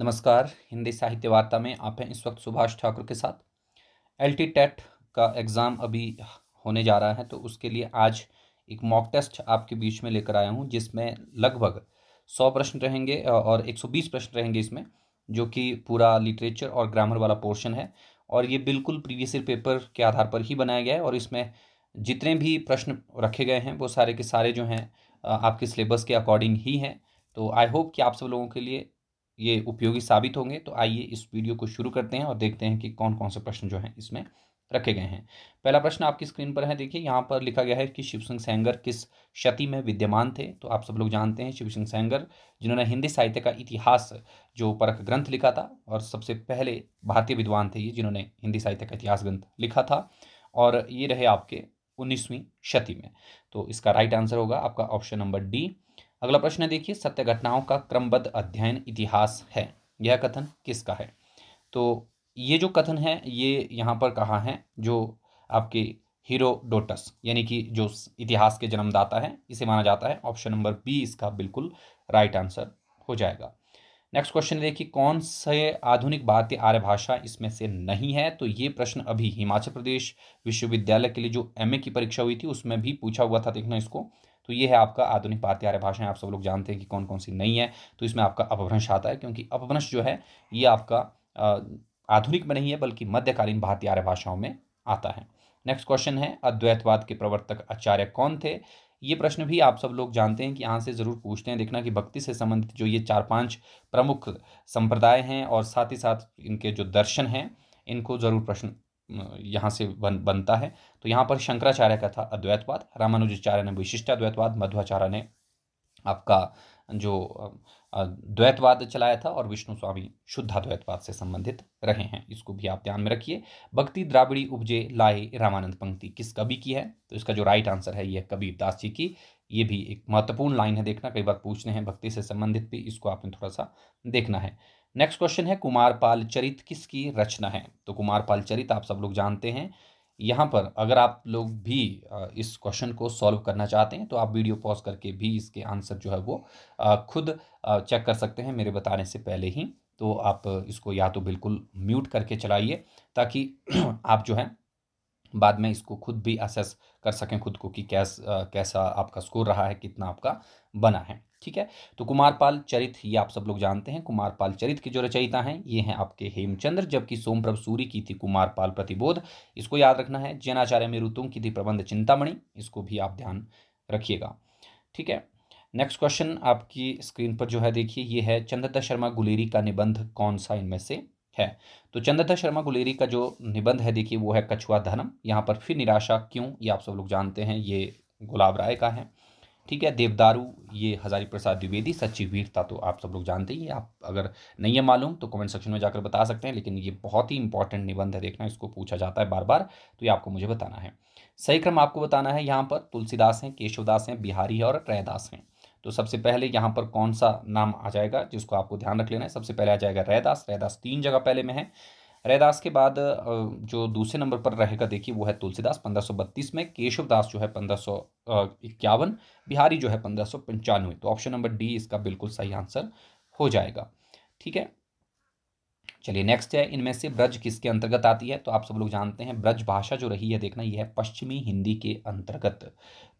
नमस्कार हिंदी साहित्य वार्ता में आप हैं इस वक्त सुभाष ठाकुर के साथ एल टी टेट का एग्ज़ाम अभी होने जा रहा है तो उसके लिए आज एक मॉक टेस्ट आपके बीच में लेकर आया हूँ जिसमें लगभग सौ प्रश्न रहेंगे और एक सौ बीस प्रश्न रहेंगे इसमें जो कि पूरा लिटरेचर और ग्रामर वाला पोर्शन है और ये बिल्कुल प्रीवियस पेपर के आधार पर ही बनाया गया है और इसमें जितने भी प्रश्न रखे गए हैं वो सारे के सारे जो हैं आपके सिलेबस के अकॉर्डिंग ही हैं तो आई होप कि आप सब लोगों के लिए ये उपयोगी साबित होंगे तो आइए इस वीडियो को शुरू करते हैं और देखते हैं कि कौन कौन से प्रश्न जो हैं इसमें रखे गए हैं पहला प्रश्न आपकी स्क्रीन पर है देखिए यहाँ पर लिखा गया है कि शिव सिंह सेंगर किस क्षति में विद्यमान थे तो आप सब लोग जानते हैं शिव सिंह सेंगर जिन्होंने हिंदी साहित्य का इतिहास जो परख ग्रंथ लिखा था और सबसे पहले भारतीय विद्वान थे ये जिन्होंने हिंदी साहित्य का इतिहास ग्रंथ लिखा था और ये रहे आपके उन्नीसवीं क्षति में तो इसका राइट आंसर होगा आपका ऑप्शन नंबर डी अगला प्रश्न देखिए सत्य घटनाओं का क्रमबद्ध अध्ययन इतिहास है यह कथन किसका है तो ये जो कथन है ये यहाँ पर कहा है जो आपके हीरोडोटस यानी कि जो इतिहास के जन्मदाता है इसे माना जाता है ऑप्शन नंबर बी इसका बिल्कुल राइट आंसर हो जाएगा नेक्स्ट क्वेश्चन देखिए कौन से आधुनिक भारतीय आर्य भाषा इसमें से नहीं है तो ये प्रश्न अभी हिमाचल प्रदेश विश्वविद्यालय के लिए जो एमए की परीक्षा हुई थी उसमें भी पूछा हुआ था देखना इसको तो ये है आपका आधुनिक भारतीय आर्य भाषाएं आप सब लोग जानते हैं कि कौन कौन सी नहीं है तो इसमें आपका अपभ्रंश आता है क्योंकि अपभ्रंश जो है ये आपका आधुनिक में नहीं है बल्कि मध्यकालीन भारतीय आर्य भाषाओं में आता है नेक्स्ट क्वेश्चन है अद्वैतवाद के प्रवर्तक आचार्य कौन थे ये प्रश्न भी आप सब लोग जानते हैं कि यहाँ से ज़रूर पूछते हैं देखना कि भक्ति से संबंधित जो ये चार पांच प्रमुख संप्रदाय हैं और साथ ही साथ इनके जो दर्शन हैं इनको ज़रूर प्रश्न यहाँ से बन बनता है तो यहाँ पर शंकराचार्य का था अद्वैतवाद रामानुजाचार्य ने विशिष्ट अद्वैतवाद मध्वाचार्य ने आपका जो द्वैतवाद चलाया था और विष्णु स्वामी शुद्धाद्वैतवाद से संबंधित रहे हैं इसको भी आप ध्यान में रखिए भक्ति द्राबड़ी उपजे लाए रामानंद पंक्ति किस कवि की है तो इसका जो राइट आंसर है यह कबीर दास जी की ये भी एक महत्वपूर्ण लाइन है देखना कई बार पूछने हैं भक्ति से संबंधित भी इसको आपने थोड़ा सा देखना है नेक्स्ट क्वेश्चन है कुमार पाल चरित किसकी रचना है तो कुमार पाल चरित आप सब लोग जानते हैं यहाँ पर अगर आप लोग भी इस क्वेश्चन को सॉल्व करना चाहते हैं तो आप वीडियो पॉज करके भी इसके आंसर जो है वो खुद चेक कर सकते हैं मेरे बताने से पहले ही तो आप इसको या तो बिल्कुल म्यूट करके चलाइए ताकि आप जो है बाद में इसको खुद भी असेस कर सकें खुद को कि कैस कैसा आपका स्कोर रहा है कितना आपका बना है ठीक है तो कुमारपाल चरित ये आप सब लोग जानते हैं कुमारपाल चरित की जो रचयिता हैं ये हैं आपके हेमचंद्र जबकि सोमप्रभ सूरी की थी कुमारपाल प्रतिबोध इसको याद रखना है जैनाचार्य मेरुतुंग की थी प्रबंध चिंतामणि इसको भी आप ध्यान रखिएगा ठीक है नेक्स्ट क्वेश्चन आपकी स्क्रीन पर जो है देखिए ये है चंद्रता शर्मा गुलेरी का निबंध कौन सा इनमें से है तो चंद्रता शर्मा गुलेरी का जो निबंध है देखिए वो है कछुआ धनम यहाँ पर फिर निराशा क्यों ये आप सब लोग जानते हैं ये गुलाब राय का है ठीक है देवदारू ये हजारी प्रसाद द्विवेदी सच्ची वीरता तो आप सब लोग जानते ही आप अगर नहीं है मालूम तो कमेंट सेक्शन में जाकर बता सकते हैं लेकिन ये बहुत ही इंपॉर्टेंट निबंध है देखना इसको पूछा जाता है बार बार तो ये आपको मुझे बताना है सही क्रम आपको बताना है यहाँ पर तुलसीदास हैं केशवदास हैं बिहारी है और रैदास हैं तो सबसे पहले यहाँ पर कौन सा नाम आ जाएगा जिसको आपको ध्यान रख लेना है सबसे पहले आ जाएगा रैदास रैदास तीन जगह पहले में है रैदास के बाद जो दूसरे नंबर पर रहेगा देखिए वो है तुलसीदास बत्तीस में केशवदास जो है पंद्रह इक्यावन बिहारी जो है पंद्रह तो ऑप्शन नंबर डी इसका बिल्कुल सही आंसर हो जाएगा ठीक है चलिए नेक्स्ट है इनमें से ब्रज किसके अंतर्गत आती है तो आप सब लोग जानते हैं ब्रज भाषा जो रही है देखना यह है पश्चिमी हिंदी के अंतर्गत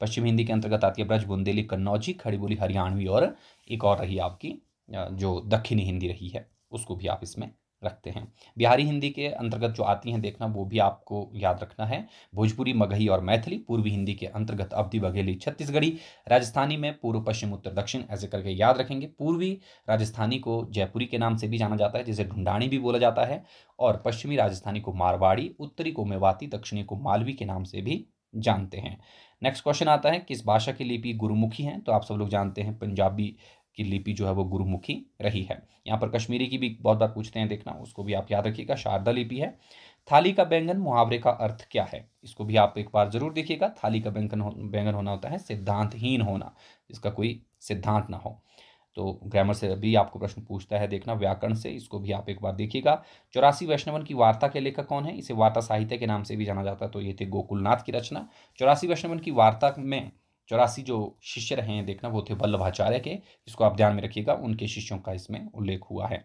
पश्चिमी हिंदी के अंतर्गत आती है ब्रज बुंदेली कन्नौजी खड़ी बोली हरियाणवी और एक और रही आपकी जो दक्षिणी हिंदी रही है उसको भी आप इसमें रखते हैं बिहारी हिंदी के अंतर्गत जो आती हैं देखना वो भी आपको याद रखना है भोजपुरी मगही और मैथिली पूर्वी हिंदी के अंतर्गत अवधि बघेली छत्तीसगढ़ी राजस्थानी में पूर्व पश्चिम उत्तर दक्षिण ऐसे करके याद रखेंगे पूर्वी राजस्थानी को जयपुरी के नाम से भी जाना जाता है जिसे ढूंढाणी भी बोला जाता है और पश्चिमी राजस्थानी को मारवाड़ी उत्तरी को मेवाती दक्षिणी को मालवी के नाम से भी जानते हैं नेक्स्ट क्वेश्चन आता है किस भाषा की लिपि गुरुमुखी हैं तो आप सब लोग जानते हैं पंजाबी की लिपि जो है वो गुरुमुखी रही है यहाँ पर कश्मीरी की भी बहुत बार पूछते हैं देखना उसको भी आप याद रखिएगा शारदा लिपि है थाली का बैंगन मुहावरे का अर्थ क्या है इसको भी आप एक बार जरूर देखिएगा थाली का बैंगन हो, बैंगन होना होता है सिद्धांतहीन होना जिसका कोई सिद्धांत ना हो तो ग्रामर से भी आपको प्रश्न पूछता है देखना व्याकरण से इसको भी आप एक बार देखिएगा चौरासी वैष्णवन की वार्ता के लेखक कौन है इसे वार्ता साहित्य के नाम से भी जाना जाता है तो ये थे गोकुलनाथ की रचना चौरासी वैष्णवन की वार्ता में चौरासी जो शिष्य रहे हैं देखना वो थे वल्लभाचार्य के जिसको आप ध्यान में रखिएगा उनके शिष्यों का इसमें उल्लेख हुआ है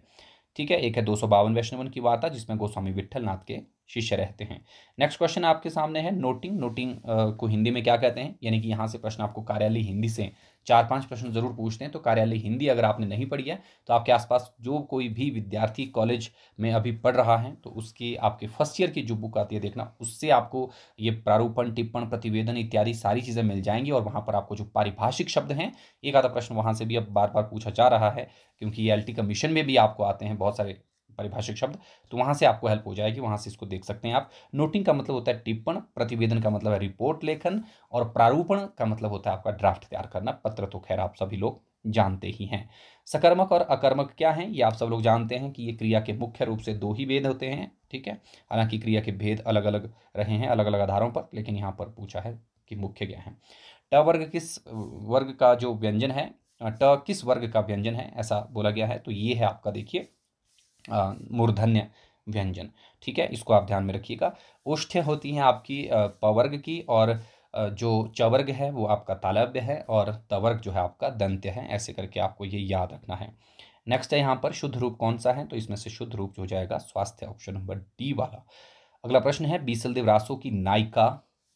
ठीक है एक है दो सौ बावन वैष्णवन की वार्ता जिसमें गोस्वामी विठल नाथ के शिष्य रहते हैं नेक्स्ट क्वेश्चन आपके सामने है नोटिंग नोटिंग को हिंदी में क्या कहते हैं यानी कि यहाँ से प्रश्न आपको कार्यालय हिंदी से चार पांच प्रश्न जरूर पूछते हैं तो कार्यालय हिंदी अगर आपने नहीं पढ़ी है तो आपके आसपास जो कोई भी विद्यार्थी कॉलेज में अभी पढ़ रहा है तो उसके आपके फर्स्ट ईयर की जो बुक आती है देखना उससे आपको ये प्रारूपण टिप्पण प्रतिवेदन इत्यादि सारी चीज़ें मिल जाएंगी और वहाँ पर आपको जो पारिभाषिक शब्द हैं एक आधा प्रश्न वहाँ से भी अब बार बार पूछा जा रहा है क्योंकि ये एल कमीशन में भी आपको आते हैं बहुत सारे परिभाषिक शब्द तो वहाँ से आपको हेल्प हो जाएगी वहाँ से इसको देख सकते हैं आप नोटिंग का मतलब होता है टिप्पण प्रतिवेदन का मतलब है रिपोर्ट लेखन और प्रारूपण का मतलब होता है आपका ड्राफ्ट तैयार करना पत्र तो खैर आप सभी लोग जानते ही हैं सकर्मक और अकर्मक क्या हैं ये आप सब लोग जानते हैं कि ये क्रिया के मुख्य रूप से दो ही भेद होते हैं ठीक है हालांकि क्रिया के भेद अलग अलग रहे हैं अलग अलग आधारों पर लेकिन यहाँ पर पूछा है कि मुख्य क्या है ट वर्ग किस वर्ग का जो व्यंजन है ट किस वर्ग का व्यंजन है ऐसा बोला गया है तो ये है आपका देखिए मूर्धन्य व्यंजन ठीक है इसको आप ध्यान में रखिएगा उष्ठ होती हैं आपकी पवर्ग की और जो चवर्ग है वो आपका तालव्य है और तवर्ग जो है आपका दंत्य है ऐसे करके आपको ये याद रखना है नेक्स्ट है यहाँ पर शुद्ध रूप कौन सा है तो इसमें से शुद्ध रूप जो हो जाएगा स्वास्थ्य ऑप्शन नंबर डी वाला अगला प्रश्न है बीसल देवरासो की नायिका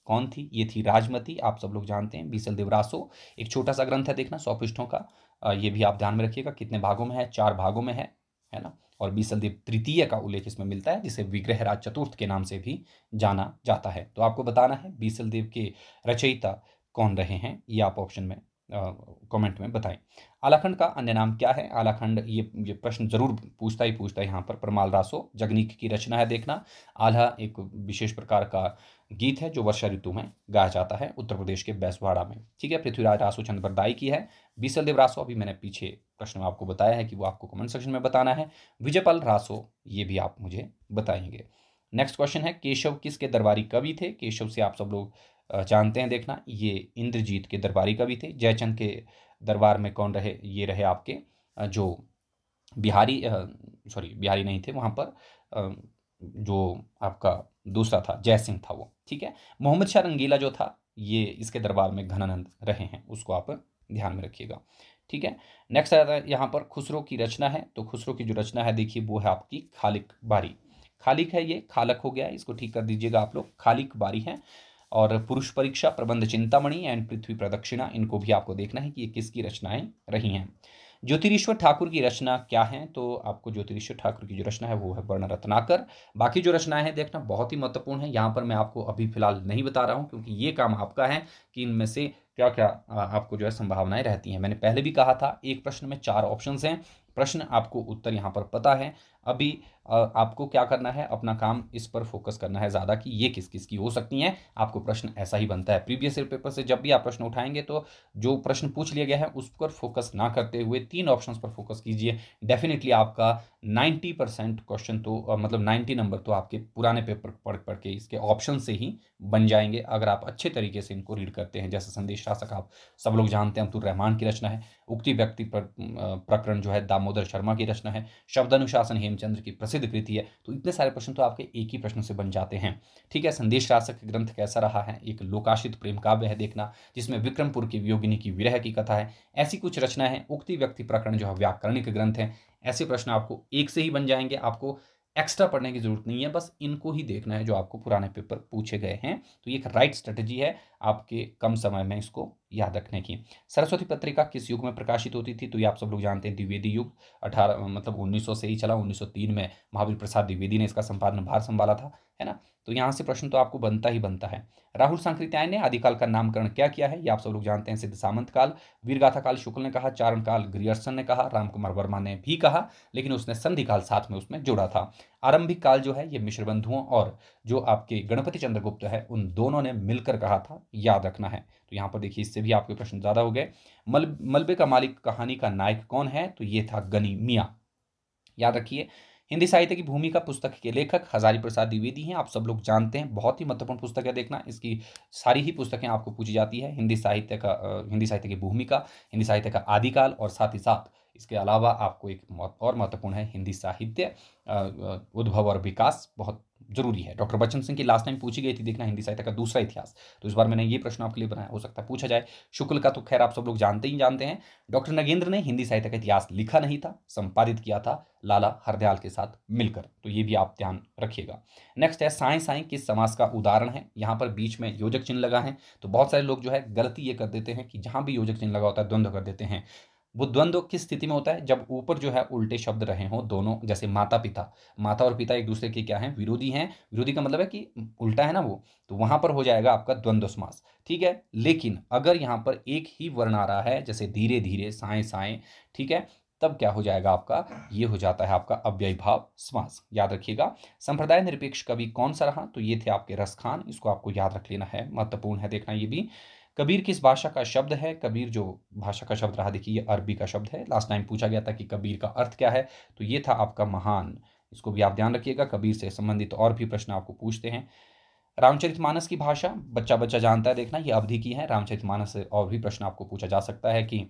कौन थी ये थी राजमती आप सब लोग जानते हैं बीसल देवरासो एक छोटा सा ग्रंथ है देखना सौ पृष्ठों का ये भी आप ध्यान में रखिएगा कितने भागों में है चार भागों में है है ना और बीसलदेव तृतीय का उल्लेख इसमें मिलता है जिसे विग्रहराज चतुर्थ के नाम से भी जाना जाता है तो आपको बताना है बीसलदेव के रचयिता कौन रहे हैं ये आप ऑप्शन में कमेंट में बताएं आलाखंड का अन्य नाम क्या है आलाखंड ये ये प्रश्न जरूर पूछता ही पूछता है यहाँ पर परमाल रासो जगनीक की रचना है देखना आल्हा एक विशेष प्रकार का गीत है जो वर्षा ऋतु में गाया जाता है उत्तर प्रदेश के बैसवाड़ा में ठीक है पृथ्वीराज रासो चंद्रदाई की है बीसल देव रासो अभी मैंने पीछे प्रश्न में आपको बताया है कि वो आपको कमेंट सेक्शन में बताना है विजयपाल रासो ये भी आप मुझे बताएंगे नेक्स्ट क्वेश्चन है केशव किसके दरबारी कवि थे केशव से आप सब लोग जानते हैं देखना ये इंद्रजीत के दरबारी कवि थे जयचंद के दरबार में कौन रहे ये रहे आपके जो बिहारी सॉरी बिहारी नहीं थे वहाँ पर जो आपका दूसरा था जय सिंह था वो ठीक है मोहम्मद शाह रंगीला जो था ये इसके दरबार में घनानंद रहे हैं उसको आप ध्यान में रखिएगा ठीक है नेक्स्ट आता है यहाँ पर खुसरो की रचना है तो खुसरो की जो रचना है देखिए वो है आपकी खालिक बारी खालिक है ये खालक हो गया इसको ठीक कर दीजिएगा आप लोग खालिक बारी है और पुरुष परीक्षा प्रबंध चिंतामणि एंड पृथ्वी प्रदक्षिणा इनको भी आपको देखना है कि ये किसकी रचनाएं रही हैं ज्योतिरीश्वर ठाकुर की रचना क्या है तो आपको ज्योतिरीश्वर ठाकुर की जो रचना है वो है वर्ण रत्नाकर बाकी जो रचनाएं हैं देखना बहुत ही महत्वपूर्ण है यहाँ पर मैं आपको अभी फिलहाल नहीं बता रहा हूँ क्योंकि ये काम आपका है कि इनमें से क्या क्या आपको जो है संभावनाएं रहती हैं मैंने पहले भी कहा था एक प्रश्न में चार ऑप्शन हैं प्रश्न आपको उत्तर यहाँ पर पता है अभी आपको क्या करना है अपना काम इस पर फोकस करना है ज़्यादा कि ये किस किस की हो सकती हैं आपको प्रश्न ऐसा ही बनता है प्रीवियस ईयर पेपर से जब भी आप प्रश्न उठाएंगे तो जो प्रश्न पूछ लिया गया है उस पर फोकस ना करते हुए तीन ऑप्शंस पर फोकस कीजिए डेफिनेटली आपका नाइन्टी परसेंट क्वेश्चन तो मतलब नाइन्टी नंबर तो आपके पुराने पेपर पढ़ पढ़ के इसके ऑप्शन से ही बन जाएंगे अगर आप अच्छे तरीके से इनको रीड करते हैं जैसे संदेश शासक आप सब लोग जानते हैं अब्दुल रहमान की रचना है उक्ति व्यक्ति प्रकरण जो है दामोदर शर्मा की रचना है शब्द अनुशासन हेम प्रेमचंद्र की प्रसिद्ध कृति है तो इतने सारे प्रश्न तो आपके एक ही प्रश्न से बन जाते हैं ठीक है संदेश रासक ग्रंथ कैसा रहा है एक लोकाशित प्रेम काव्य है देखना जिसमें विक्रमपुर की वियोगिनी की विरह की कथा है ऐसी कुछ रचना है उक्ति व्यक्ति प्रकरण जो है व्याकरणिक ग्रंथ है ऐसे प्रश्न आपको एक से ही बन जाएंगे आपको एक्स्ट्रा पढ़ने की जरूरत नहीं है बस इनको ही देखना है जो आपको पुराने पेपर पूछे गए हैं तो ये एक राइट स्ट्रेटजी है आपके कम समय में इसको याद रखने की सरस्वती पत्रिका किस युग में प्रकाशित होती थी तो ये आप सब लोग जानते हैं द्विवेदी युग अठारह मतलब 1900 से ही चला 1903 में महावीर प्रसाद द्विवेदी ने इसका संपादन भार संभाला था है ना तो यहाँ से प्रश्न तो आपको बनता ही बनता है राहुल सांकृत्याय ने आदिकाल का नामकरण क्या किया है ये आप सब लोग जानते हैं सिद्ध सामंत काल वीरगाथा काल शुक्ल ने कहा चारण काल ग्रियर्सन ने कहा रामकुमार वर्मा ने भी कहा लेकिन उसने संधि काल साथ में उसमें जोड़ा था आरंभिक काल जो है ये मिश्र बंधुओं और जो आपके गणपति चंद्रगुप्त है उन दोनों ने मिलकर कहा था याद रखना है तो यहाँ पर देखिए इससे भी आपके प्रश्न ज़्यादा हो गए मल मलबे का मालिक कहानी का नायक कौन है तो ये था गनी मियाँ याद रखिए हिंदी साहित्य की भूमिका पुस्तक के लेखक हजारी प्रसाद द्विवेदी हैं आप सब लोग जानते हैं बहुत ही महत्वपूर्ण पुस्तक है देखना इसकी सारी ही पुस्तकें आपको पूछी जाती है हिंदी साहित्य का हिंदी साहित्य की भूमिका हिंदी साहित्य का आदिकाल और साथ ही साथ इसके अलावा आपको एक और महत्वपूर्ण है हिंदी साहित्य उद्भव और विकास बहुत जरूरी है डॉक्टर बच्चन सिंह की लास्ट टाइम पूछी गई थी देखना हिंदी साहित्य का दूसरा इतिहास तो इस बार मैंने ये प्रश्न आपके लिए बनाया हो सकता है पूछा जाए शुक्ल का तो खैर आप सब लोग जानते ही जानते हैं डॉक्टर नगेंद्र ने हिंदी साहित्य का इतिहास लिखा नहीं था संपादित किया था लाला हरदयाल के साथ मिलकर तो ये भी आप ध्यान रखिएगा नेक्स्ट है साय साय किस समाज का उदाहरण है यहाँ पर बीच में योजक चिन्ह लगा है तो बहुत सारे लोग जो है गलती ये कर देते हैं कि जहाँ भी योजक चिन्ह लगा होता है द्वंद्व कर देते हैं वो द्वंद्व किस स्थिति में होता है जब ऊपर जो है उल्टे शब्द रहे हों दोनों जैसे माता पिता माता और पिता एक दूसरे के क्या हैं विरोधी हैं विरोधी का मतलब है कि उल्टा है ना वो तो वहां पर हो जाएगा आपका द्वंद्व समास ठीक है लेकिन अगर यहाँ पर एक ही वर्ण आ रहा है जैसे धीरे धीरे साए साए ठीक है तब क्या हो जाएगा आपका ये हो जाता है आपका अव्यय भाव समास याद रखिएगा संप्रदाय निरपेक्ष कवि कौन सा रहा तो ये थे आपके रस खान इसको आपको याद रख लेना है महत्वपूर्ण है देखना ये भी कबीर किस भाषा का शब्द है कबीर जो भाषा का शब्द रहा देखिए ये अरबी का शब्द है लास्ट टाइम पूछा गया था कि कबीर का अर्थ क्या है तो ये था आपका महान इसको भी आप ध्यान रखिएगा कबीर से संबंधित और भी प्रश्न आपको पूछते हैं रामचरित मानस की भाषा बच्चा बच्चा जानता है देखना ये अवधि की है रामचरित मानस से और भी प्रश्न आपको पूछा जा सकता है कि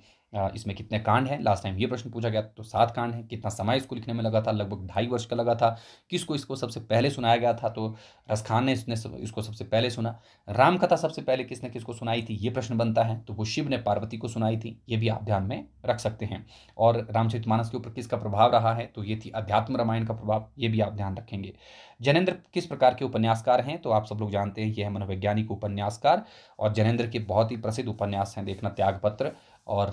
इसमें कितने कांड हैं लास्ट टाइम ये प्रश्न पूछा गया तो सात कांड हैं कितना समय इसको लिखने में लगा था लगभग ढाई वर्ष का लगा था किसको इसको सबसे पहले सुनाया गया था तो रसखान ने इसने सब, इसको सबसे पहले सुना रामकथा सबसे पहले किसने किसको सुनाई थी ये प्रश्न बनता है तो वो शिव ने पार्वती को सुनाई थी ये भी आप ध्यान में रख सकते हैं और रामचरित के ऊपर किसका प्रभाव रहा है तो ये थी अध्यात्म रामायण का प्रभाव ये भी आप ध्यान रखेंगे जनेन्द्र किस प्रकार के उपन्यासकार हैं तो आप सब लोग जानते हैं ये है मनोवैज्ञानिक उपन्यासकार और जनेन्द्र के बहुत ही प्रसिद्ध उपन्यास हैं देखना त्यागपत्र और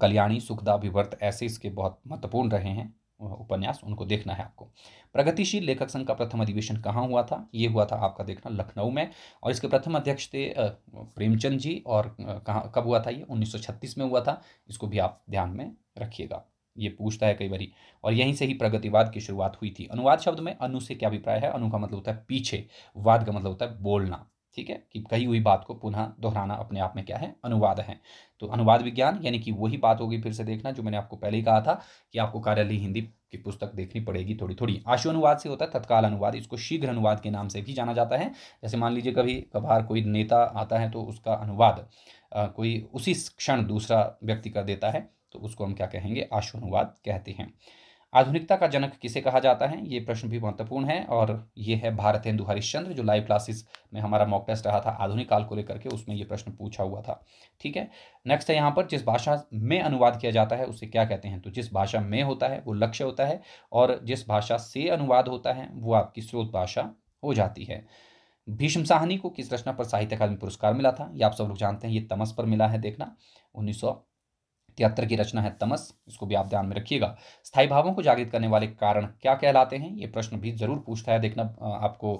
कल्याणी सुखदा विवर्त ऐसे इसके बहुत महत्वपूर्ण रहे हैं उपन्यास उनको देखना है आपको प्रगतिशील लेखक संघ का प्रथम अधिवेशन कहाँ हुआ था ये हुआ था आपका देखना लखनऊ में और इसके प्रथम अध्यक्ष थे प्रेमचंद जी और कहाँ कब हुआ था ये 1936 में हुआ था इसको भी आप ध्यान में रखिएगा ये पूछता है कई बारी और यहीं से ही प्रगतिवाद की शुरुआत हुई थी अनुवाद शब्द में अनु से क्या अभिप्राय है अनु का मतलब होता है पीछे वाद का मतलब होता है बोलना ठीक है कि कही हुई बात को पुनः दोहराना अपने आप में क्या है अनुवाद है तो अनुवाद विज्ञान यानी कि वही बात होगी फिर से देखना जो मैंने आपको पहले ही कहा था कि आपको कार्यालय हिंदी की पुस्तक देखनी पड़ेगी थोड़ी थोड़ी आशु अनुवाद से होता है तत्काल अनुवाद इसको शीघ्र अनुवाद के नाम से भी जाना जाता है जैसे मान लीजिए कभी कभार कोई नेता आता है तो उसका अनुवाद कोई उसी क्षण दूसरा व्यक्ति कर देता है तो उसको हम क्या कहेंगे आशु अनुवाद कहते हैं आधुनिकता का जनक किसे कहा जाता है ये प्रश्न भी महत्वपूर्ण है और ये है भारत हिंदू हरिश्चंद्र जो लाइव क्लासेस में हमारा मॉक टेस्ट रहा था आधुनिक काल को लेकर के उसमें ये प्रश्न पूछा हुआ था ठीक है नेक्स्ट है यहाँ पर जिस भाषा में अनुवाद किया जाता है उसे क्या कहते हैं तो जिस भाषा में होता है वो लक्ष्य होता है और जिस भाषा से अनुवाद होता है वो आपकी स्रोत भाषा हो जाती है भीष्म साहनी को किस रचना पर साहित्य अकादमी पुरस्कार मिला था ये आप सब लोग जानते हैं ये तमस पर मिला है देखना उन्नीस तिहत्तर की रचना है तमस इसको भी आप ध्यान में रखिएगा स्थायी भावों को जागृत करने वाले कारण क्या कहलाते हैं ये प्रश्न भी जरूर पूछता है देखना आपको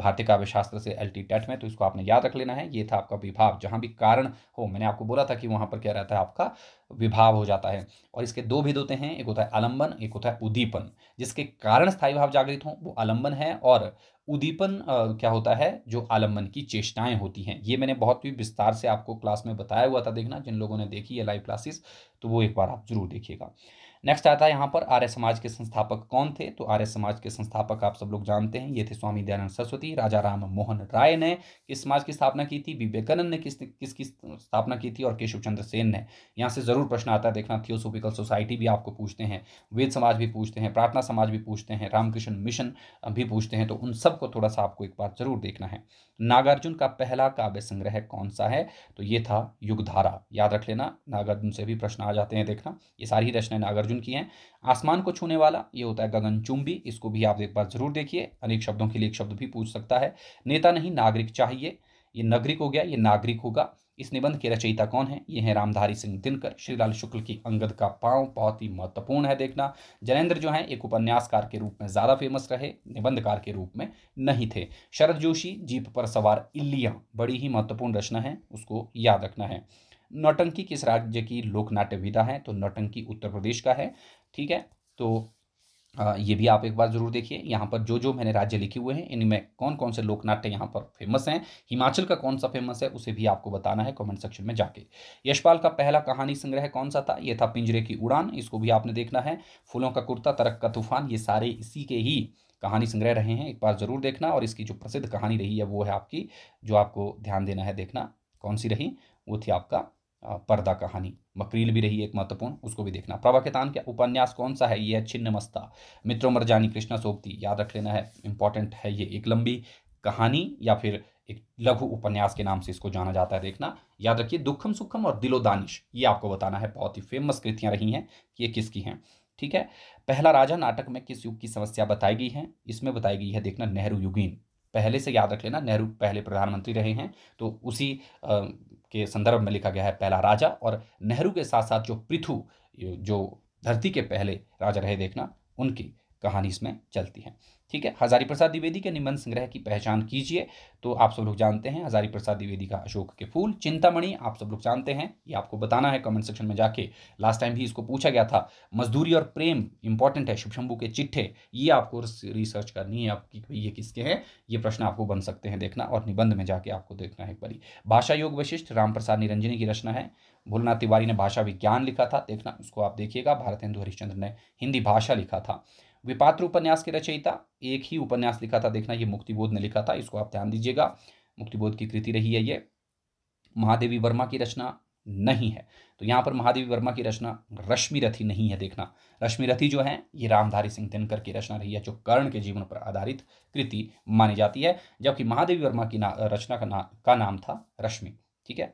भारतीय शास्त्र से एल टी टेट में तो इसको आपने याद रख लेना है ये था आपका विभाव जहाँ भी कारण हो मैंने आपको बोला था कि वहाँ पर क्या रहता है आपका विभाव हो जाता है और इसके दो भेद होते हैं एक होता है आलंबन एक होता है उदीपन जिसके कारण स्थायी भाव जागृत हो वो आलंबन है और उदीपन क्या होता है जो आलम्बन की चेष्टाएं होती हैं ये मैंने बहुत ही विस्तार से आपको क्लास में बताया हुआ था देखना जिन लोगों ने देखी है लाइव क्लासेस तो वो एक बार आप जरूर देखिएगा नेक्स्ट आता है यहाँ पर आर्य समाज के संस्थापक कौन थे तो आर्य समाज के संस्थापक आप सब लोग जानते हैं ये थे स्वामी दयानंद सरस्वती राजा राम मोहन राय ने किस समाज की स्थापना की थी विवेकानंद ने किस किसकी स्थापना की थी और केशव चंद्र सेन ने यहाँ से जरूर प्रश्न आता है देखना थियोसोफिकल सोसाइटी भी आपको पूछते हैं वेद समाज भी पूछते हैं प्रार्थना समाज भी पूछते हैं रामकृष्ण मिशन भी पूछते हैं तो उन सबको थोड़ा सा आपको एक बार जरूर देखना है नागार्जुन का पहला काव्य संग्रह कौन सा है तो ये था युगधारा याद रख लेना नागार्जुन से भी प्रश्न आ जाते हैं देखना ये सारी रचनाएं नागार्जुन अध्ययन किए हैं आसमान को छूने वाला ये होता है गगनचुंबी इसको भी आप एक बार जरूर देखिए अनेक शब्दों के लिए एक शब्द भी पूछ सकता है नेता नहीं नागरिक चाहिए ये नागरिक हो गया ये नागरिक होगा इस निबंध के रचयिता कौन है ये हैं रामधारी सिंह दिनकर श्रीलाल शुक्ल की अंगद का पांव बहुत ही महत्वपूर्ण है देखना जनेन्द्र जो हैं एक उपन्यासकार के रूप में ज़्यादा फेमस रहे निबंधकार के रूप में नहीं थे शरद जोशी जीप पर सवार इल्लियाँ बड़ी ही महत्वपूर्ण रचना है उसको याद रखना है नौटंकी किस राज्य की लोक नाट्य विधा है तो नौटंकी उत्तर प्रदेश का है ठीक है तो ये भी आप एक बार जरूर देखिए यहाँ पर जो जो मैंने राज्य लिखे हुए हैं इनमें कौन कौन से लोक नाट्य यहाँ पर फेमस हैं हिमाचल का कौन सा फेमस है उसे भी आपको बताना है कमेंट सेक्शन में जाके यशपाल का पहला कहानी संग्रह कौन सा था ये था पिंजरे की उड़ान इसको भी आपने देखना है फूलों का कुर्ता तरक का तूफान ये सारे इसी के ही कहानी संग्रह रहे हैं एक बार जरूर देखना और इसकी जो प्रसिद्ध कहानी रही है वो है आपकी जो आपको ध्यान देना है देखना कौन सी रही वो थी आपका पर्दा कहानी मकरील भी रही एक महत्वपूर्ण उसको भी देखना प्रभा केतान का उपन्यास कौन सा है ये है छिन्न मस्ता मित्रों मरजानी कृष्णा सोबती याद रख लेना है इंपॉर्टेंट है ये एक लंबी कहानी या फिर एक लघु उपन्यास के नाम से इसको जाना जाता है देखना याद रखिए दुखम सुखम और दिलो दानिश ये आपको बताना है बहुत ही फेमस कृतियाँ रही हैं कि ये किसकी हैं ठीक है पहला राजा नाटक में किस युग की समस्या बताई गई है इसमें बताई गई है देखना नेहरू युगीन पहले से याद रख लेना नेहरू पहले प्रधानमंत्री रहे हैं तो उसी आ, के संदर्भ में लिखा गया है पहला राजा और नेहरू के साथ साथ जो पृथु जो धरती के पहले राजा रहे देखना उनकी कहानी इसमें चलती है ठीक है हजारी प्रसाद द्विवेदी के निबंध संग्रह की पहचान कीजिए तो आप सब लोग जानते हैं हजारी प्रसाद द्विवेदी का अशोक के फूल चिंतामणि आप सब लोग जानते हैं ये आपको बताना है कमेंट सेक्शन में जाके लास्ट टाइम भी इसको पूछा गया था मजदूरी और प्रेम इंपॉर्टेंट है शुभ शंभू के चिट्ठे ये आपको रिसर्च करनी है आपकी ये किसके हैं ये प्रश्न आपको बन सकते हैं देखना और निबंध में जाके आपको देखना है एक बारी भाषा योग वशिष्ठ प्रसाद निरंजनी की रचना है भोलनाथ तिवारी ने भाषा विज्ञान लिखा था देखना उसको आप देखिएगा भारत हिंदू हरिश्चंद्र ने हिंदी भाषा लिखा था विपात्र उपन्यास के रचयिता एक ही उपन्यास लिखा था देखना ये मुक्तिबोध ने लिखा था इसको आप ध्यान दीजिएगा मुक्तिबोध की कृति रही है ये महादेवी वर्मा की रचना नहीं है तो यहाँ पर महादेवी वर्मा की रचना रश्मि रथी नहीं है देखना रश्मि रथी जो है ये रामधारी सिंह दिनकर की रचना रही है जो कर्ण के जीवन पर आधारित कृति मानी जाती है जबकि महादेवी वर्मा की ना, रचना का, ना, का नाम था रश्मि ठीक है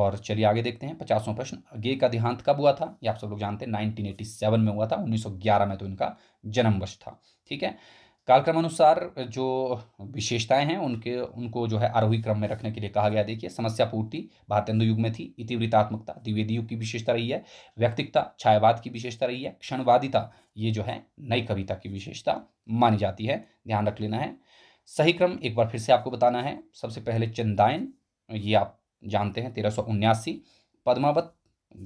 और चलिए आगे देखते हैं पचासवां प्रश्न गे का देहांत कब हुआ था ये आप सब लोग जानते हैं 1987 में हुआ था 1911 में तो इनका जन्म वर्ष था ठीक है कालक्रमानुसार जो विशेषताएं हैं उनके उनको जो है आरोही क्रम में रखने के लिए कहा गया देखिए समस्या पूर्ति भारतेंदु युग में थी इतिवृतात्मकता द्विवेदी युग की विशेषता रही है व्यक्तिकता छायावाद की विशेषता रही है क्षणवादिता ये जो है नई कविता की विशेषता मानी जाती है ध्यान रख लेना है सही क्रम एक बार फिर से आपको बताना है सबसे पहले चंदायन ये आप जानते हैं तेरह सौ उन्यासी पद्मावत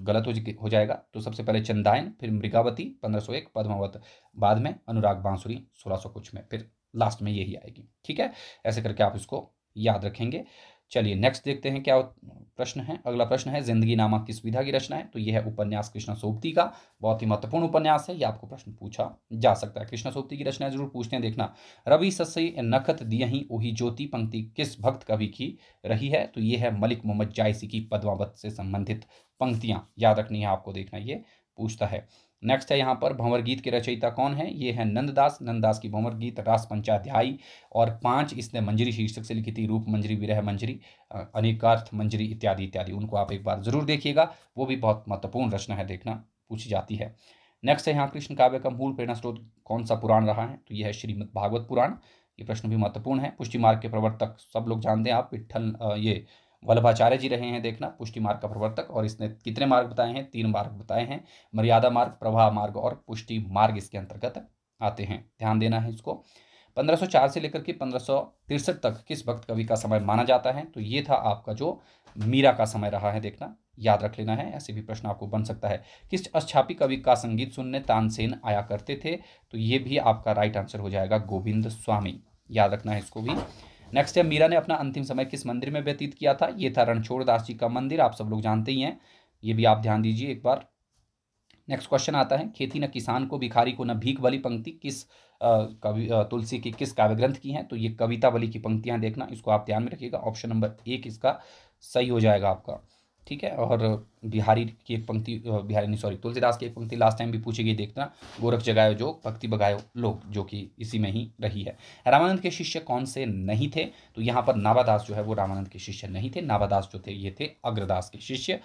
गलत हो, जाएगा तो सबसे पहले चंदायन फिर मृगावती पंद्रह सौ एक पद्मावत बाद में अनुराग बांसुरी सोलह सौ कुछ में फिर लास्ट में यही आएगी ठीक है ऐसे करके आप इसको याद रखेंगे चलिए नेक्स्ट देखते हैं क्या प्रश्न है अगला प्रश्न है जिंदगी नामक की सुविधा की रचना है तो यह है उपन्यास कृष्णा सोबती का बहुत ही महत्वपूर्ण उपन्यास है यह आपको प्रश्न पूछा जा सकता है कृष्णा सोबती की रचना जरूर पूछते हैं देखना रवि ससई नखत दियही ओही ज्योति पंक्ति किस भक्त कवि की रही है तो ये है मलिक मोहम्मद जायसी की पद्मावत से संबंधित पंक्तियां याद रखनी है आपको देखना ये पूछता है नेक्स्ट है यहाँ पर भंवर गीत के रचयिता कौन है ये है नंददास नंददास की भंवर गीत रास पंचाध्यायी और पांच इसने मंजरी शीर्षक से लिखी थी रूप मंजरी विरह मंजरी अनेकार्थ मंजरी इत्यादि इत्यादि उनको आप एक बार जरूर देखिएगा वो भी बहुत महत्वपूर्ण रचना है देखना पूछी जाती है नेक्स्ट है यहाँ कृष्ण काव्य का मूल प्रेरणा स्रोत कौन सा पुराण रहा है तो यह है श्रीमद भागवत पुराण ये प्रश्न भी महत्वपूर्ण है पुष्टि मार्ग के प्रवर्तक सब लोग जानते हैं आप विठल ये वल्लभाचार्य जी रहे हैं देखना पुष्टि मार्ग का प्रवर्तक और इसने कितने मार्ग बताए हैं तीन मार्ग बताए हैं मर्यादा मार्ग प्रवाह मार्ग और पुष्टि मार्ग इसके अंतर्गत आते हैं ध्यान देना है इसको 1504 से लेकर के पंद्रह तक किस भक्त कवि का समय माना जाता है तो ये था आपका जो मीरा का समय रहा है देखना याद रख लेना है ऐसे भी प्रश्न आपको बन सकता है किस अच्छापी कवि का संगीत सुनने तानसेन आया करते थे तो ये भी आपका राइट आंसर हो जाएगा गोविंद स्वामी याद रखना है इसको भी नेक्स्ट है मीरा ने अपना अंतिम समय किस मंदिर में व्यतीत किया था ये था रणछोड़ दास जी का मंदिर आप सब लोग जानते ही हैं ये भी आप ध्यान दीजिए एक बार नेक्स्ट क्वेश्चन आता है खेती न किसान को भिखारी को न भीख वाली पंक्ति किस कवि तुलसी की किस काव्य ग्रंथ की है तो ये कविता वाली की पंक्तियां देखना इसको आप ध्यान में रखिएगा ऑप्शन नंबर एक इसका सही हो जाएगा आपका ठीक है और बिहारी की एक पंक्ति बिहारी सॉरी तुलसीदास की एक पंक्ति लास्ट टाइम भी पूछी गई देखना गोरख जगायो जो भक्ति बगायो लोग जो कि इसी में ही रही है रामानंद के शिष्य कौन से नहीं थे तो यहाँ पर नावादास जो है वो रामानंद के शिष्य नहीं थे नावादास जो थे ये थे अग्रदास के शिष्य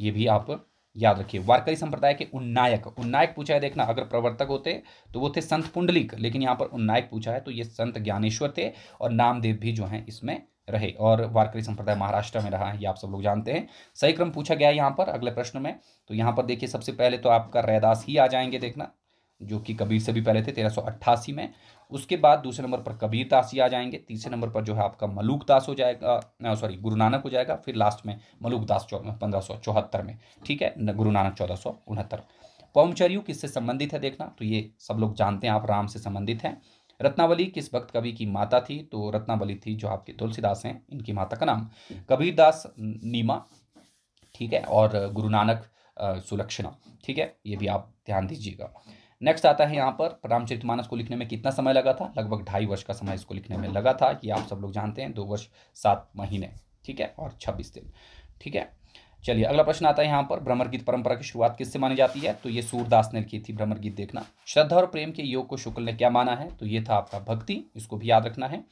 ये भी आप याद रखिए वारकरी संप्रदाय के उन्नायक उन्नायक पूछा है देखना अगर प्रवर्तक होते तो वो थे संत पुंडलिक लेकिन यहाँ पर उन्नायक पूछा है तो ये संत ज्ञानेश्वर थे और नामदेव भी जो हैं इसमें रहे और वारकरी संप्रदाय महाराष्ट्र में रहा है ये आप सब लोग जानते हैं सही क्रम पूछा गया है यहाँ पर अगले प्रश्न में तो यहाँ पर देखिए सबसे पहले तो आपका रैदास ही आ जाएंगे देखना जो कि कबीर से भी पहले थे तेरह में उसके बाद दूसरे नंबर पर कबीर दास ही आ जाएंगे तीसरे नंबर पर जो है आपका मलूक दास हो जाएगा सॉरी गुरु नानक हो जाएगा फिर लास्ट में मलूक दास पंद्रह में ठीक है गुरु नानक चौदह सौ उनहत्तर पौमचर्यु किससे संबंधित है देखना तो ये सब लोग जानते हैं आप राम से संबंधित हैं रत्नावली किस भक्त कवि की माता थी तो रत्नावली थी जो आपके तुलसीदास हैं इनकी माता का नाम कबीरदास नीमा ठीक है और गुरु नानक सुलक्षणा ठीक है ये भी आप ध्यान दीजिएगा नेक्स्ट आता है यहाँ पर मानस को लिखने में कितना समय लगा था लगभग ढाई वर्ष का समय इसको लिखने में लगा था ये आप सब लोग जानते हैं दो वर्ष सात महीने ठीक है और छब्बीस दिन ठीक है चलिए अगला प्रश्न आता है यहाँ पर भ्रमर गीत परंपरा की शुरुआत किससे मानी जाती है तो ये सूरदास ने लिखी थी भ्रमर गीत देखना श्रद्धा और प्रेम के योग को शुक्ल ने क्या माना है तो ये था आपका भक्ति इसको भी याद रखना है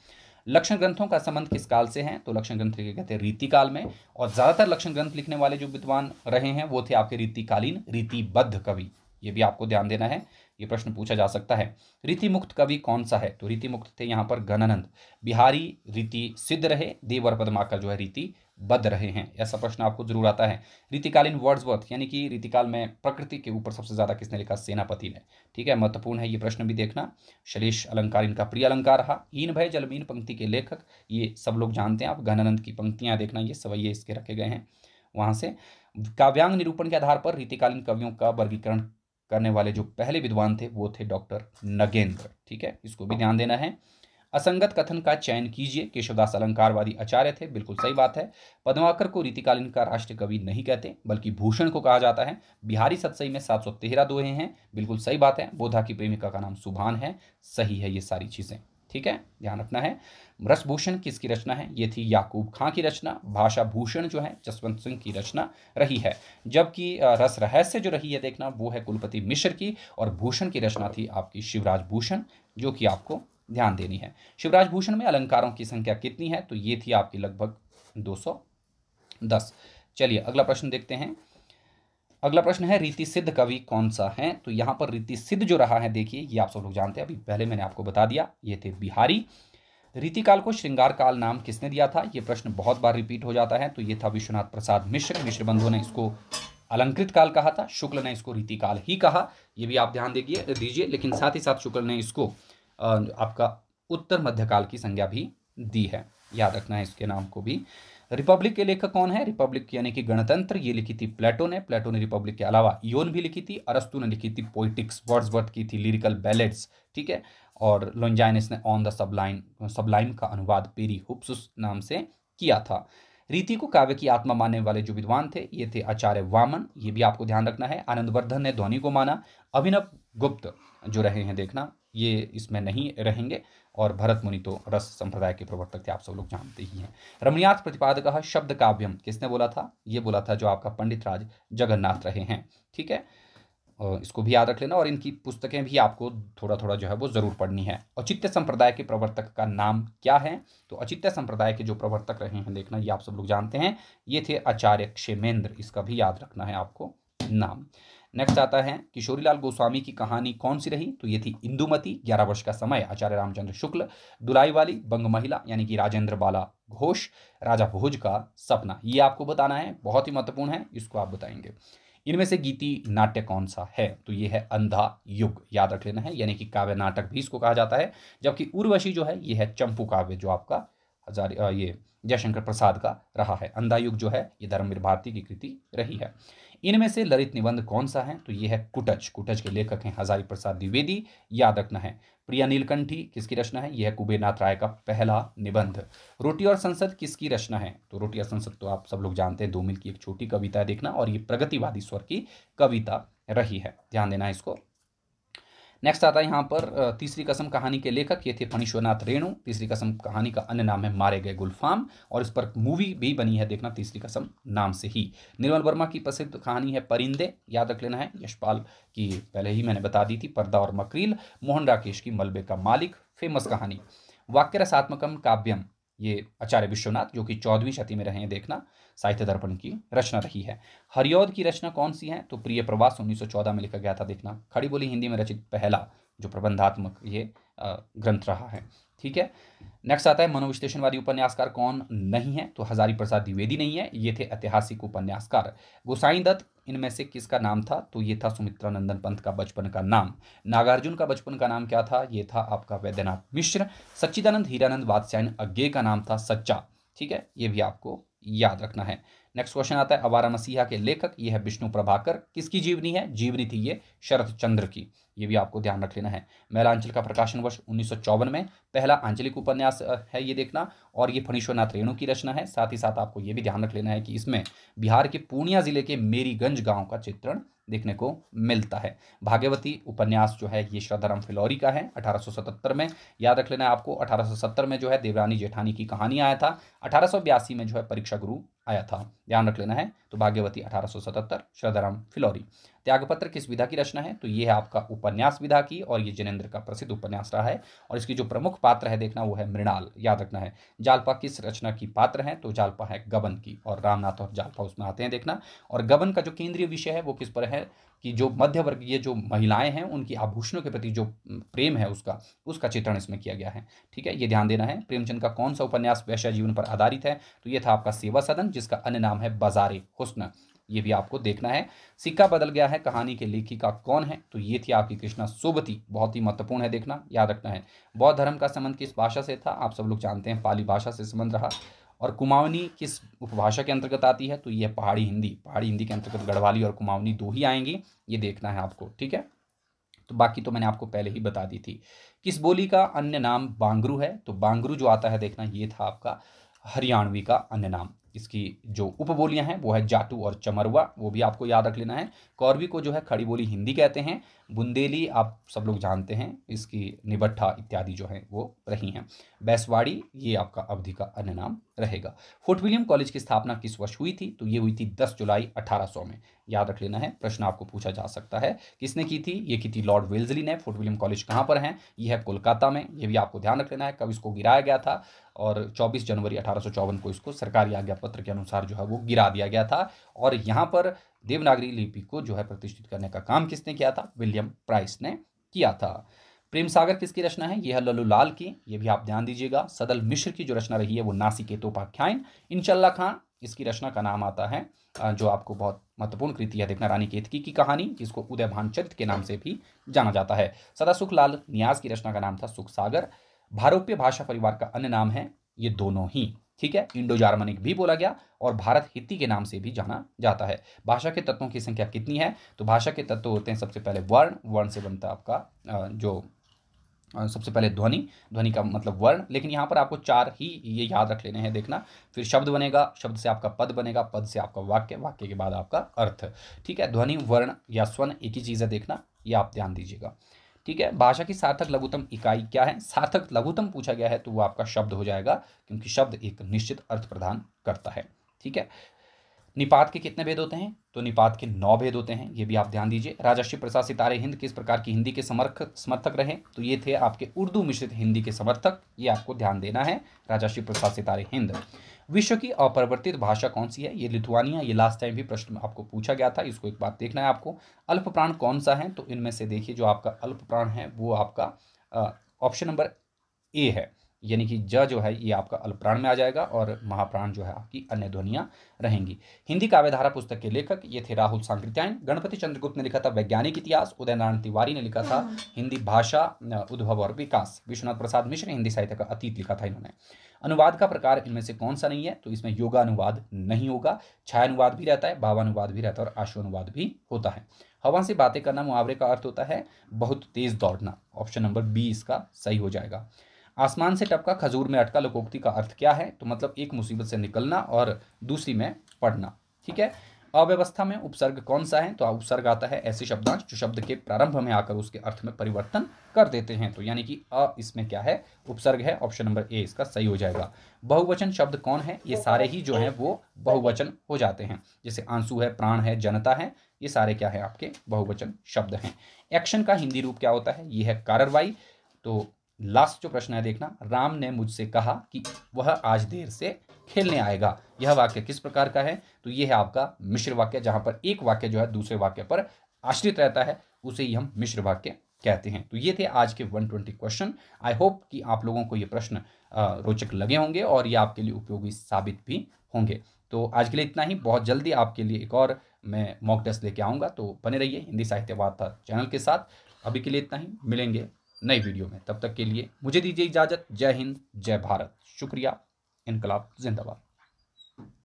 लक्षण ग्रंथों का संबंध किस काल से है तो लक्षण ग्रंथ कहते हैं रीति काल में और ज़्यादातर लक्षण ग्रंथ लिखने वाले जो विद्वान रहे हैं वो थे आपके रीतिकालीन रीतिबद्ध कवि ये भी आपको ध्यान देना है ये प्रश्न पूछा जा सकता है रीतिमुक्त कवि कौन सा है तो रीतिमुक्त थे यहाँ पर घनानंद बिहारी रीति सिद्ध रहे देव और पदमा का जो है रीति बद रहे हैं ऐसा प्रश्न आपको जरूर आता है रीतिकालीन वर्ड्सवर्थ यानी कि रीतिकाल में प्रकृति के ऊपर सबसे ज़्यादा किसने लिखा सेनापति ने ठीक है महत्वपूर्ण है ये प्रश्न भी देखना शलेश अलंकार इनका प्रिय अलंकार रहा ईन भय जलमीन पंक्ति के लेखक ये सब लोग जानते हैं आप घनानंद की पंक्तियां देखना ये सवैये इसके रखे गए हैं वहां से काव्यांग निरूपण के आधार पर रीतिकालीन कवियों का वर्गीकरण करने वाले जो पहले विद्वान थे वो थे डॉक्टर नगेंद्र ठीक है इसको भी ध्यान देना है असंगत कथन का चयन कीजिए केशवदास अलंकारवादी आचार्य थे बिल्कुल सही बात है पद्माकर को रीतिकालीन का राष्ट्र कवि नहीं कहते बल्कि भूषण को कहा जाता है बिहारी सतसई में सात सौ तेरह दोहे हैं बिल्कुल सही बात है बोधा की प्रेमिका का नाम सुभान है सही है ये सारी चीज़ें ठीक है ध्यान रखना है रसभूषण किसकी रचना है ये थी याकूब खां की रचना भाषा भूषण जो है जसवंत सिंह की रचना रही है जबकि रस रहस्य जो रही है देखना वो है कुलपति मिश्र की और भूषण की रचना थी आपकी शिवराज भूषण जो कि आपको ध्यान देनी है शिवराज भूषण में अलंकारों की संख्या कितनी है तो ये थी आपकी लगभग दो सौ दस चलिए अगला प्रश्न देखते हैं अगला प्रश्न है रीति सिद्ध कवि कौन सा है तो यहाँ पर रीति सिद्ध जो रहा है देखिए ये आप सब लोग जानते हैं अभी पहले मैंने आपको बता दिया ये थे बिहारी रीतिकाल को श्रृंगार काल नाम किसने दिया था ये प्रश्न बहुत बार रिपीट हो जाता है तो ये था विश्वनाथ प्रसाद मिश्र मिश्र बंधु ने इसको अलंकृत काल कहा था शुक्ल ने इसको रीतिकाल ही कहा ये भी आप ध्यान देखिए दीजिए लेकिन साथ ही साथ शुक्ल ने इसको आपका उत्तर मध्यकाल की संज्ञा भी दी है याद रखना है इसके नाम को भी रिपब्लिक के लेखक कौन है रिपब्लिक यानी कि गणतंत्र ये लिखी थी प्लेटो ने प्लेटो ने रिपब्लिक के अलावा योन भी लिखी थी अरस्तु ने लिखी थी पोइटिक्स वर्थ की थी लिरिकल बैलेट्स ठीक है और लोंजाइनस ने ऑन द सबलाइन सबलाइन का अनुवाद पेरी हुप्सुस नाम से किया था रीति को काव्य की आत्मा मानने वाले जो विद्वान थे ये थे आचार्य वामन ये भी आपको ध्यान रखना है आनंदवर्धन ने ध्वनि को माना अभिनव गुप्त जो रहे हैं देखना ये इसमें नहीं रहेंगे और भरत मुनि तो रस संप्रदाय के प्रवर्तक थे आप सब लोग जानते ही हैं रमणीयार्थ प्रतिपादक शब्द काव्यम किसने बोला था ये बोला था जो आपका पंडित राज जगन्नाथ रहे हैं ठीक है इसको भी याद रख लेना और इनकी पुस्तकें भी आपको थोड़ा थोड़ा जो है वो ज़रूर पढ़नी है औचित्य संप्रदाय के प्रवर्तक का नाम क्या है तो औचित्य संप्रदाय के जो प्रवर्तक रहे हैं देखना ये आप सब लोग जानते हैं ये थे आचार्य क्षेमेंद्र इसका भी याद रखना है आपको नाम नेक्स्ट आता है किशोरीलाल गोस्वामी की कहानी कौन सी रही तो ये थी इंदुमती ग्यारह वर्ष का समय आचार्य रामचंद्र शुक्ल दुलाई वाली बंग महिला यानी कि राजेंद्र बाला घोष राजा भोज का सपना ये आपको बताना है बहुत ही महत्वपूर्ण है इसको आप बताएंगे इनमें से गीति नाट्य कौन सा है तो ये है अंधा युग याद रख लेना है यानी कि काव्य नाटक भी इसको कहा जाता है जबकि उर्वशी जो है ये है चंपू काव्य जो आपका हजार ये जयशंकर प्रसाद का रहा है अंधायुग जो है ये धर्मवीर भारती की कृति रही है इनमें से ललित निबंध कौन सा है तो ये है कुटच कुटच के लेखक हैं हजारी प्रसाद द्विवेदी याद रखना है प्रिया नीलकंठी किसकी रचना है यह है कुबेरनाथ राय का पहला निबंध रोटी और संसद किसकी रचना है तो रोटी और संसद तो आप सब लोग जानते हैं दो मिल की एक छोटी कविता देखना और ये प्रगतिवादी स्वर की कविता रही है ध्यान देना है इसको नेक्स्ट आता है यहाँ पर तीसरी कसम कहानी के लेखक ये थे फणीश्वरनाथ रेणु तीसरी कसम कहानी का अन्य नाम है मारे गए गुलफाम और इस पर मूवी भी बनी है देखना तीसरी कसम नाम से ही निर्मल वर्मा की प्रसिद्ध कहानी है परिंदे याद रख लेना है यशपाल की पहले ही मैंने बता दी थी पर्दा और मकरील मोहन राकेश की मलबे का मालिक फेमस कहानी वाक्य रसात्मकम काव्यम ये आचार्य विश्वनाथ जो कि चौदहवीं शती में रहे हैं देखना साहित्य दर्पण की रचना रही है हरियोद की रचना कौन सी है तो प्रिय प्रवास 1914 में लिखा गया था देखना खड़ी बोली हिंदी में रचित पहला जो प्रबंधात्मक ये ग्रंथ रहा है ठीक है नेक्स्ट आता है मनोविश्लेषणवादी उपन्यासकार कौन नहीं है तो हजारी प्रसाद द्विवेदी नहीं है ये थे ऐतिहासिक उपन्यासकार गोसाई दत्त इनमें से किसका नाम था तो ये था सुमित्रा नंदन पंत का बचपन का नाम नागार्जुन का बचपन का नाम क्या था ये था आपका वैद्यनाथ मिश्र सच्चिदानंद हीरानंद वात्स्यायन अज्ञे का नाम था सच्चा ठीक है ये भी आपको याद रखना है नेक्स्ट क्वेश्चन आता है अवारा मसीहा के लेखक ये है विष्णु प्रभाकर किसकी जीवनी है जीवनी थी ये शरद चंद्र की ये भी आपको ध्यान रख लेना है मेलांचल का प्रकाशन वर्ष उन्नीस में पहला आंचलिक उपन्यास है ये देखना और ये फणीश्वरनाथ रेणु की रचना है साथ ही साथ आपको ये भी ध्यान रख लेना है कि इसमें बिहार के पूर्णिया जिले के मेरीगंज गाँव का चित्रण देखने को मिलता है भाग्यवती उपन्यास जो है ये श्रद्धाराम फिलौरी का है 1877 में याद रख लेना आपको 1870 में जो है देवरानी जेठानी की कहानी आया था अठारह में जो है परीक्षा गुरु आया था ध्यान रख लेना है तो भाग्यवती 1877 श्रद्धाराम फिलौरी त्यागपत्र किस विधा की रचना है तो ये है आपका उपन्यास विधा की और ये जिनेन्द्र का प्रसिद्ध उपन्यास रहा है और इसकी जो प्रमुख पात्र है देखना वो है मृणाल याद रखना है जालपा किस रचना की पात्र है तो जालपा है गबन की और रामनाथ और जालपा उसमें आते हैं देखना और गबन का जो केंद्रीय विषय है वो किस पर है कि जो मध्य वर्गीय जो महिलाएं हैं उनकी आभूषणों के प्रति जो प्रेम है उसका उसका चित्रण इसमें किया गया है ठीक है ये ध्यान देना है प्रेमचंद का कौन सा उपन्यास वैश्य जीवन पर आधारित है तो ये था आपका सेवा सदन जिसका अन्य नाम है बाजारे हुस्न ये भी आपको देखना है सिक्का बदल गया है कहानी के लेखिका कौन है तो ये थी आपकी कृष्णा सोबती बहुत ही महत्वपूर्ण है देखना याद रखना है बौद्ध धर्म का संबंध किस भाषा से था आप सब लोग जानते हैं पाली भाषा से संबंध रहा और कुमावनी किस उपभाषा के अंतर्गत आती है तो ये पहाड़ी हिंदी पहाड़ी हिंदी के अंतर्गत गढ़वाली और कुमावनी दो ही आएंगी ये देखना है आपको ठीक है तो बाकी तो मैंने आपको पहले ही बता दी थी किस बोली का अन्य नाम बांगरू है तो बांगरू जो आता है देखना ये था आपका हरियाणवी का अन्य नाम इसकी जो उपबोलियां हैं वो है जाटू और चमरुआ वो भी आपको याद रख लेना है कौरवी को जो है खड़ी बोली हिंदी कहते हैं बुंदेली आप सब लोग जानते हैं इसकी निबट्ठा इत्यादि जो है वो रही हैं बैसवाड़ी ये आपका अवधि का अन्य नाम रहेगा फोर्ट विलियम कॉलेज की स्थापना किस वर्ष हुई थी तो ये हुई थी 10 जुलाई 1800 में याद रख लेना है प्रश्न आपको पूछा जा सकता है किसने की थी ये की थी लॉर्ड वेल्जली ने फोर्ट विलियम कॉलेज कहाँ पर है ये है कोलकाता में ये भी आपको ध्यान रख लेना है कब इसको गिराया गया था और 24 जनवरी अठारह को इसको सरकारी आज्ञा पत्र के अनुसार जो है वो गिरा दिया गया था और यहाँ पर देवनागरी लिपि को जो है प्रतिष्ठित करने का काम किसने किया था विलियम प्राइस ने किया था प्रेम सागर किसकी रचना है यह लल्लू लाल की यह भी आप ध्यान दीजिएगा सदल मिश्र की जो रचना रही है वो तोपाख्यान इनशल्ला खान इसकी रचना का नाम आता है जो आपको बहुत महत्वपूर्ण कृति है देखना रानी केतकी की कहानी जिसको उदय भानचंद के नाम से भी जाना जाता है सदा सुखलाल न्यास की रचना का नाम था सुख सागर भारोप्य भाषा परिवार का अन्य नाम है ये दोनों ही ठीक है इंडो जार्मनिक भी बोला गया और भारत हिती के नाम से भी जाना जाता है भाषा के तत्वों की संख्या कितनी है तो भाषा के तत्व होते हैं सबसे पहले वर्ण वर्ण से बनता आपका जो सबसे पहले ध्वनि ध्वनि का मतलब वर्ण लेकिन यहाँ पर आपको चार ही ये याद रख लेने हैं देखना फिर शब्द बनेगा शब्द से आपका पद बनेगा पद से आपका वाक्य वाक्य के बाद आपका अर्थ ठीक है ध्वनि वर्ण या स्वन एक ही चीज़ है देखना ये आप ध्यान दीजिएगा ठीक है भाषा की सार्थक लघुतम इकाई क्या है सार्थक लघुतम पूछा गया है तो वो आपका शब्द हो जाएगा क्योंकि शब्द एक निश्चित अर्थ प्रदान करता है ठीक है निपात के कितने भेद होते हैं तो निपात के नौ भेद होते हैं ये भी आप ध्यान दीजिए राजा शिव प्रसाद सितारे हिंद किस प्रकार की हिंदी के समर्थक समर्थक रहे तो ये थे आपके उर्दू मिश्रित हिंदी के समर्थक ये आपको ध्यान देना है राजा शिव प्रसाद सितारे हिंद विश्व की अपरिवर्तित भाषा कौन सी है ये लिथुआनिया ये लास्ट टाइम भी प्रश्न आपको पूछा गया था इसको एक बार देखना है आपको अल्प प्राण कौन सा है तो इनमें से देखिए जो आपका अल्प प्राण है वो आपका ऑप्शन नंबर ए है यानी कि ज जो है ये आपका अल्पप्राण में आ जाएगा और महाप्राण जो है आपकी अन्य ध्वनियाँ रहेंगी हिंदी काव्यधारा पुस्तक के लेखक ये थे राहुल सांकृत्यायन गणपति चंद्रगुप्त ने लिखा था वैज्ञानिक इतिहास उदय नारायण तिवारी ने लिखा था हाँ। हिंदी भाषा उद्भव और विकास विश्वनाथ प्रसाद मिश्र हिंदी साहित्य का अतीत लिखा था इन्होंने अनुवाद का प्रकार इनमें से कौन सा नहीं है तो इसमें अनुवाद नहीं होगा अनुवाद भी रहता है भावानुवाद भी रहता है और आशु अनुवाद भी होता है हवा से बातें करना मुहावरे का अर्थ होता है बहुत तेज दौड़ना ऑप्शन नंबर बी इसका सही हो जाएगा आसमान से टपका खजूर में अटका लोकोक्ति का अर्थ क्या है तो मतलब एक मुसीबत से निकलना और दूसरी में पढ़ना ठीक है अव्यवस्था में उपसर्ग कौन सा है तो उपसर्ग आता है ऐसे शब्दांश जो शब्द के प्रारंभ में आकर उसके अर्थ में परिवर्तन कर देते हैं तो यानी कि अ इसमें क्या है उपसर्ग है ऑप्शन नंबर ए इसका सही हो जाएगा बहुवचन शब्द कौन है ये सारे ही जो है वो बहुवचन हो जाते हैं जैसे आंसू है प्राण है जनता है ये सारे क्या है आपके बहुवचन शब्द हैं एक्शन का हिंदी रूप क्या होता है ये है कार्रवाई तो लास्ट जो प्रश्न है देखना राम ने मुझसे कहा कि वह आज देर से खेलने आएगा यह वाक्य किस प्रकार का है तो यह है आपका मिश्र वाक्य जहां पर एक वाक्य जो है दूसरे वाक्य पर आश्रित रहता है उसे ही हम मिश्र वाक्य कहते हैं तो ये थे आज के 120 क्वेश्चन आई होप कि आप लोगों को ये प्रश्न रोचक लगे होंगे और ये आपके लिए उपयोगी साबित भी होंगे तो आज के लिए इतना ही बहुत जल्दी आपके लिए एक और मैं मॉक टेस्ट लेके आऊँगा तो बने रहिए हिंदी साहित्य वार्ता चैनल के साथ अभी के लिए इतना ही मिलेंगे नई वीडियो में तब तक के लिए मुझे दीजिए इजाज़त जय हिंद जय भारत शुक्रिया इनकलाब जिंदाबाद